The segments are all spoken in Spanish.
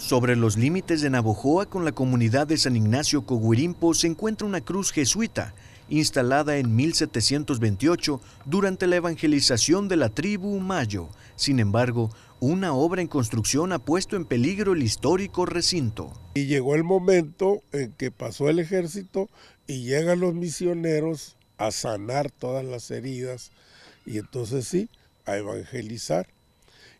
Sobre los límites de Navojoa con la comunidad de San Ignacio Coguirimpo se encuentra una cruz jesuita, instalada en 1728 durante la evangelización de la tribu Mayo. Sin embargo, una obra en construcción ha puesto en peligro el histórico recinto. Y llegó el momento en que pasó el ejército y llegan los misioneros a sanar todas las heridas y entonces sí, a evangelizar.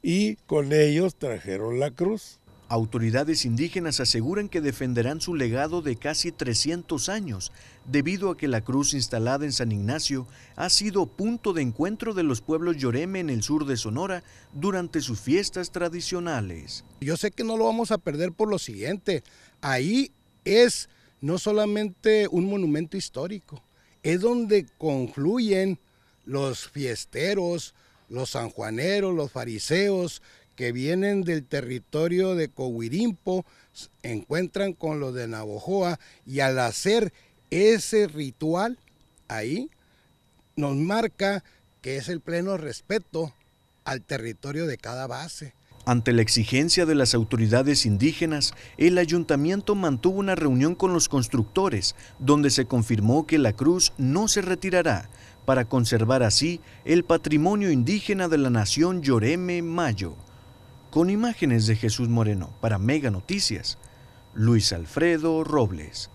Y con ellos trajeron la cruz. Autoridades indígenas aseguran que defenderán su legado de casi 300 años, debido a que la cruz instalada en San Ignacio ha sido punto de encuentro de los pueblos lloreme en el sur de Sonora durante sus fiestas tradicionales. Yo sé que no lo vamos a perder por lo siguiente, ahí es no solamente un monumento histórico, es donde concluyen los fiesteros, los sanjuaneros, los fariseos, que vienen del territorio de Cowirimpo encuentran con los de Navojoa y al hacer ese ritual ahí nos marca que es el pleno respeto al territorio de cada base. Ante la exigencia de las autoridades indígenas, el ayuntamiento mantuvo una reunión con los constructores, donde se confirmó que la cruz no se retirará, para conservar así el patrimonio indígena de la nación Lloreme Mayo. Con imágenes de Jesús Moreno para Mega Noticias, Luis Alfredo Robles.